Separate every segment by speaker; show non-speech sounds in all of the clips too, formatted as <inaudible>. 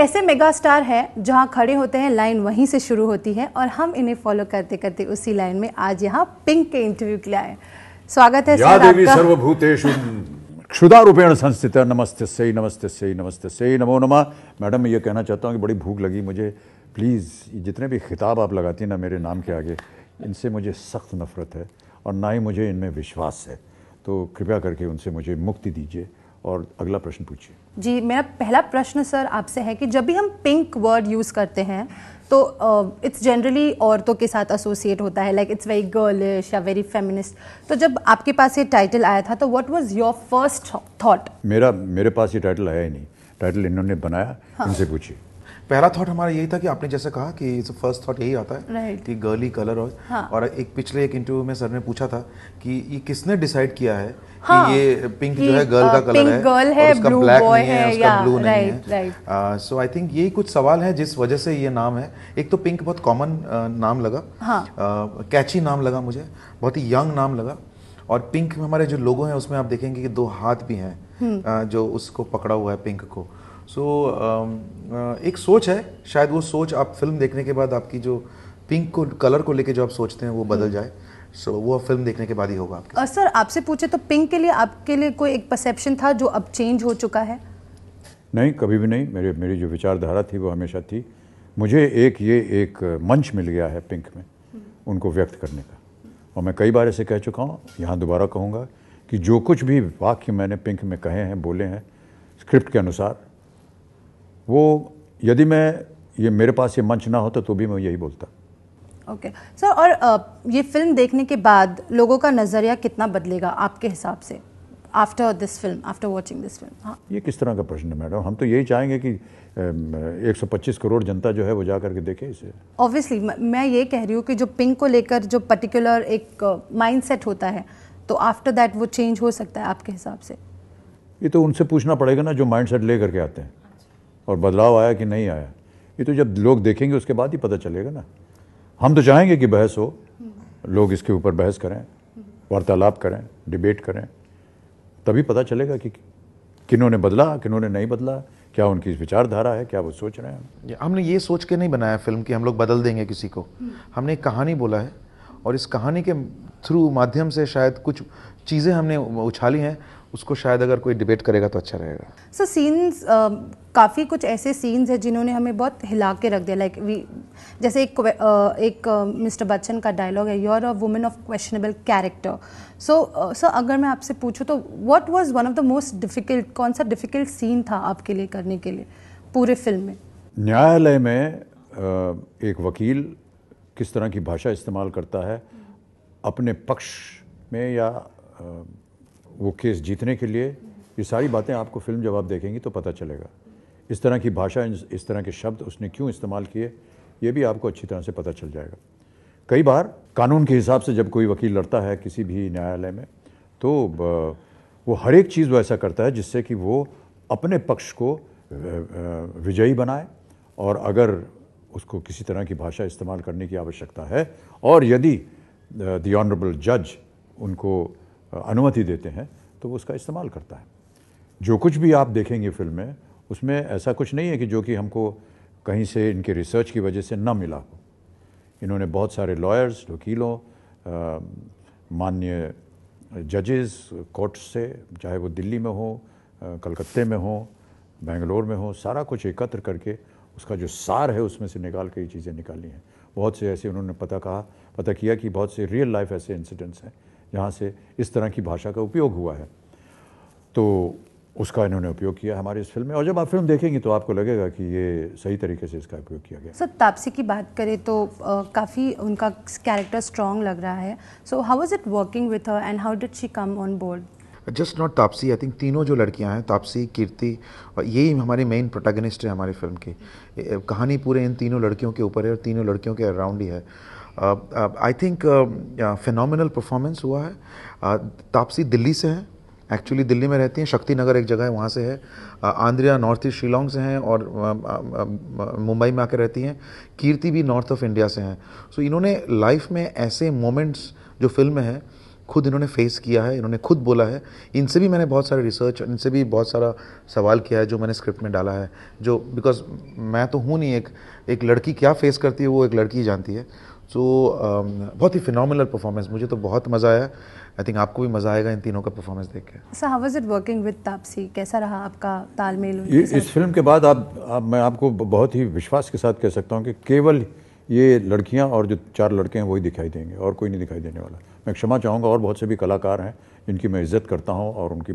Speaker 1: ऐसे mega star हैं जहाँ खड़े होते हैं लाइन वहीं से शुरू होती है और हम इन्हें फॉलो करते करते उसी लाइन में आज यहाँ पिंक के इंटरव्यू के लिए आए स्वागत है या देवी
Speaker 2: सर्वभूतेषु क्षुदा रूपेण संस्थित नमस्ते सही नमस्ते सही नमस्ते सही नमो नमा मैडम मैं ये कहना चाहता हूँ कि बड़ी भूख लगी मुझे प्लीज़ जितने भी खिताब आप लगाती हैं ना मेरे नाम के आगे इनसे मुझे सख्त नफरत है और ना ही मुझे इनमें विश्वास है तो कृपया करके उनसे मुझे मुक्ति दीजिए और अगला प्रश्न पूछिए
Speaker 1: जी मेरा पहला प्रश्न सर आपसे है कि जब भी हम पिंक वर्ड यूज़ करते हैं तो इट्स जनरली औरतों के साथ एसोसिएट होता है लाइक इट्स वेरी गर्लिश या वेरी फेमिनिस्ट तो जब आपके पास ये टाइटल आया था तो what was your first thought
Speaker 2: मेरा मेरे पास ये टाइटल आया ही नहीं टाइटल इन्होंने बनाया हाँ. इनसे पूछिए पहला थॉट हमारा यही था कि आपने
Speaker 3: जैसे कहा कि फर्स्ट थॉट यही आता है right. कि गर्ली कलर और हाँ. और एक पिछले एक इंटरव्यू में सर ने पूछा था कि ये किसने डिसाइड किया है हाँ. कि ये पिंक जो है गर्ल का कलर है गर्ल है और उसका ब्लैक नहीं है, है उसका ब्लू नहीं है सो आई थिंक यही कुछ सवाल है जिस वजह से ये नाम है एक तो पिंक बहुत कॉमन नाम लगा कैची हाँ। नाम लगा मुझे बहुत ही यंग नाम लगा और पिंक में हमारे जो लोगो हैं उसमें आप देखेंगे कि दो हाथ भी हैं हम्म। जो उसको पकड़ा हुआ है पिंक को सो so, um, uh, एक सोच है शायद वो सोच आप फिल्म देखने के बाद आपकी जो पिंक को कलर को लेके जो आप सोचते हैं वो हम्म। बदल
Speaker 2: जाए सो so, वो फिल्म देखने के बाद ही होगा
Speaker 1: आपके सर आपसे पूछे तो पिंक के लिए आपके लिए कोई एक परसेप्शन था जो अब चेंज हो चुका है
Speaker 2: नहीं कभी भी नहीं मेरे मेरी जो विचारधारा थी वो हमेशा थी मुझे एक ये एक मंच मिल गया है पिंक में
Speaker 1: हम्म।
Speaker 2: उनको व्यक्त करने का और मैं कई बार ऐसे कह चुका हूँ यहाँ दोबारा कहूँगा कि जो कुछ भी वाक्य मैंने पिंक में कहे हैं बोले हैं स्क्रिप्ट के अनुसार वो यदि मैं ये मेरे पास ये मंच ना होता तो भी मैं यही बोलता
Speaker 1: ओके okay. सर और ये फिल्म देखने के बाद लोगों का नज़रिया कितना बदलेगा आपके हिसाब से after this film after watching this film हाँ
Speaker 2: ये किस तरह का प्रश्न है मैडम हम तो यही चाहेंगे कि 125 करोड़ जनता जो है वो जा करके देखे इसे
Speaker 1: ऑब्वियसली मैं ये कह रही हूँ कि जो पिंक को लेकर जो पर्टिकुलर एक माइंड सेट होता है तो आफ्टर दैट वो चेंज हो सकता है आपके हिसाब से
Speaker 2: ये तो उनसे पूछना पड़ेगा ना जो माइंड सेट ले करके आते हैं और बदलाव आया कि नहीं आया ये तो जब लोग देखेंगे उसके बाद ही पता चलेगा ना हम तो चाहेंगे कि बहस हो लोग इसके ऊपर बहस करें वार्तालाप करें डिबेट करें तभी पता चलेगा कि किन्होंने बदला किन्होंने नहीं बदला क्या उनकी विचारधारा है क्या वो सोच रहे हैं
Speaker 3: हमने ये सोच के नहीं बनाया फिल्म कि हम लोग बदल देंगे किसी को हमने एक कहानी बोला है और इस कहानी के थ्रू माध्यम से शायद कुछ चीज़ें हमने उछाली हैं उसको शायद अगर कोई डिबेट करेगा तो अच्छा रहेगा
Speaker 1: सर सीन्स काफ़ी कुछ ऐसे सीन्स हैं जिन्होंने हमें बहुत हिला के रख दिया लाइक वी जैसे एक uh, एक मिस्टर uh, बच्चन का डायलॉग है you are a woman of questionable character so sir अगर मैं आपसे पूछूँ तो what was one of the most difficult कौन सा डिफ़िकल्ट सीन था आपके लिए करने के लिए पूरे फिल्म में
Speaker 2: न्यायालय में uh, एक वकील किस तरह की भाषा इस्तेमाल करता है अपने पक्ष में या वो केस जीतने के लिए ये सारी बातें आपको फिल्म जब आप देखेंगी तो पता चलेगा इस तरह की भाषा इस तरह के शब्द उसने क्यों इस्तेमाल किए ये भी आपको अच्छी तरह से पता चल जाएगा कई बार कानून के हिसाब से जब कोई वकील लड़ता है किसी भी न्यायालय में तो वो हर एक चीज़ वैसा करता है जिससे कि वो अपने पक्ष को विजयी बनाए और अगर उसको किसी तरह की भाषा इस्तेमाल करने की आवश्यकता है और यदि दी ऑनरेबल जज उनको अनुमति देते हैं तो वो उसका इस्तेमाल करता है जो कुछ भी आप देखेंगे फिल्म में उसमें ऐसा कुछ नहीं है कि जो कि हमको कहीं से इनके रिसर्च की वजह से ना मिला हो इन्होंने बहुत सारे लॉयर्स वकीलों मान्य जजेस कोर्ट से चाहे वो दिल्ली में हो कलकत्ते में हो बेंगलोर में हो सारा कुछ एकत्र करके उसका जो सार है उसमें से निकाल के ये चीज़ें निकाली हैं बहुत से ऐसे उन्होंने पता कहा पता किया कि बहुत से रियल लाइफ ऐसे इंसिडेंट्स हैं यहाँ से इस तरह की भाषा का उपयोग हुआ है तो उसका इन्होंने उपयोग किया हमारी इस फिल्म में और जब आप फिल्म देखेंगे तो आपको लगेगा कि ये सही तरीके से इसका उपयोग किया गया सर
Speaker 1: तापसी की बात करें तो काफ़ी उनका कैरेक्टर स्ट्रॉन्ग लग रहा है so how is it working with her and how did she come on board
Speaker 3: just not Taapsee I think तीनों जो लड़कियां हैं तापसी कीर्ति और यही हमारे मेन प्रोटेगनिस्ट है हमारी फिल्म की कहानी पूरे इन तीनों लड़कियों के ऊपर है और तीनों लड़कियों के अराउंड ही है आई थिंक फिनोमिनल परफॉर्मेंस हुआ है uh, तापसी दिल्ली से हैं एक्चुअली दिल्ली में रहती हैं शक्ति नगर एक जगह है वहाँ से है uh, Andrea north east Shillong से हैं और uh, uh, मुंबई में आकर रहती हैं कीर्ति भी नॉर्थ ऑफ इंडिया से हैं सो so, इन्होंने लाइफ में ऐसे मोमेंट्स जो फिल्म में है खुद इन्होंने फेस किया है इन्होंने खुद बोला है इनसे भी मैंने बहुत सारे रिसर्च इनसे भी बहुत सारा सवाल किया है जो मैंने स्क्रिप्ट में डाला है जो बिकॉज मैं तो हूँ नहीं एक एक लड़की क्या फेस करती है वो एक लड़की जानती है सो so, um, बहुत ही फिनल परफॉर्मेंस मुझे तो बहुत मज़ा आया आई थिंक आपको भी मज़ा आएगा इन तीनों का परफॉर्मेंस देख
Speaker 1: के sir how it working with Taapsee कैसा रहा आपका तालमेल इस फिल्म के बाद आप,
Speaker 2: आप मैं आपको बहुत ही विश्वास के साथ कह सकता हूँ कि केवल ये लड़कियाँ और जो चार लड़के हैं वही दिखाई देंगे और कोई नहीं दिखाई देने वाला मैं क्षमा चाहूँगा और बहुत से भी कलाकार हैं जिनकी मैं इज्जत करता हूँ और उनकी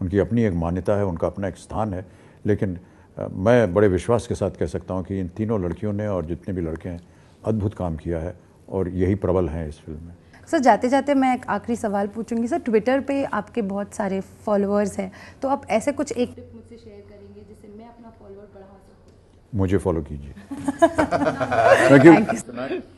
Speaker 2: उनकी अपनी एक मान्यता है उनका अपना एक स्थान है लेकिन मैं बड़े विश्वास के साथ कह सकता हूँ कि इन तीनों लड़कियों ने और जितने भी लड़के हैं अद्भुत काम किया है और यही प्रबल हैं इस फिल्म में
Speaker 1: सर जाते जाते मैं एक आखिरी सवाल पूछूंगी सर ट्विटर पे आपके बहुत सारे फॉलोअर्स हैं तो आप ऐसे कुछ एक टिप मुझसे शेयर करेंगे जिससे मैं अपना
Speaker 2: फॉलोअर बढ़ा सकूं मुझे फॉलो
Speaker 1: कीजिए <laughs>